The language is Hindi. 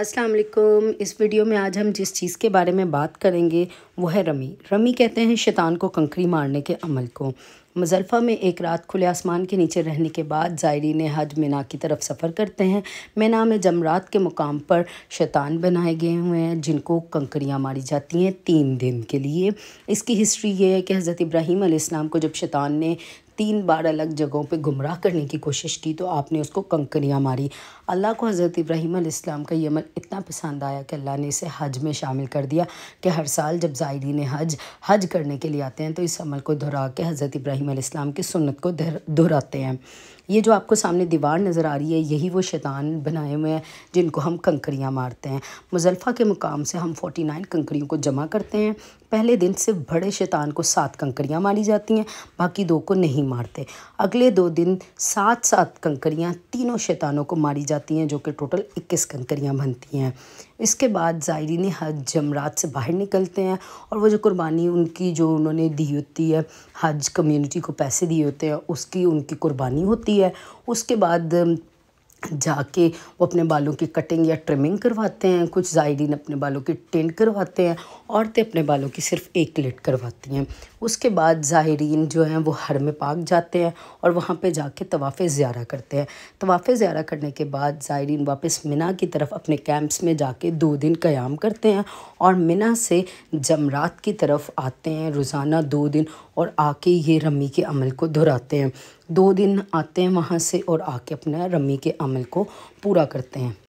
अस्सलाम वालेकुम इस वीडियो में आज हम जिस चीज़ के बारे में बात करेंगे वो है रमी रमी कहते हैं शैतान को कंकरी मारने के अमल को मुजल्फ़ा में एक रात खुले आसमान के नीचे रहने के बाद ज़ायरीन हज मिना की तरफ सफ़र करते हैं मीना में जमरात के मुकाम पर शैतान बनाए गए हुए हैं जिनको कंकरियाँ मारी जाती हैं तीन दिन के लिए इसकी हिस्ट्री ये है कि हज़रत इब्राहीम को जब शैतान ने तीन बार अलग जगहों पे गुमराह करने की कोशिश की तो आपने उसको कंकरियाँ मारी अल्लाह को हज़रत इब्राहिम इस्लाम का ये अमल इतना पसंद आया कि अल्लाह ने इसे हज में शामिल कर दिया कि हर साल जब ज़ायरीन हज हज करने के लिए आते हैं तो इस अमल को दोहरा के हज़रत इब्राहीम इस्लाम की सुन्नत को दोहराते हैं ये जो आपको सामने दीवार नज़र आ रही है यही वो शैतान बनाए हुए हैं जिनको हम कंकरियाँ मारते हैं मुजल्फ़ा के मुकाम से हम फोटी नाइन कंकरियों को जमा करते हैं पहले दिन सिर्फ बड़े शैतान को सात कंकरियाँ मारी जाती हैं बाकी दो को नहीं मारते अगले दो दिन सात सात कंकरियाँ तीनों शैतानों को मारी जाती हैं जो कि टोटल इक्कीस कंकरियाँ बनती हैं इसके बाद ज़ायरीन हज जमरात से बाहर निकलते हैं और वो जो कुर्बानी उनकी जो उन्होंने दी होती है हज कम्यूनिटी को पैसे दिए होते हैं उसकी उनकी कुर्बानी होती होती है उसके बाद जाके वो अपने बालों की कटिंग या ट्रिमिंग करवाते हैं कुछ ज़ायरीन अपने बालों की टेंट करवाते हैं औरतें अपने बालों की सिर्फ एक लेट करवाती हैं उसके बाद ज़ायरीन जो हैं वो हर में पाक जाते हैं और वहाँ पे जाके तवाफ़ ज़्यारा करते हैं तवाफ़ ज़्यारा करने के बाद ज़ायरीन वापस मिना की तरफ अपने कैंप्स में जाके दो दिन क़्याम करते हैं और मिना से जमरात की तरफ आते हैं रोज़ाना दो दिन और आके ये रमी के अमल को दोहराते हैं दो दिन आते हैं वहाँ से और आके अपना रमी के अमल को पूरा करते हैं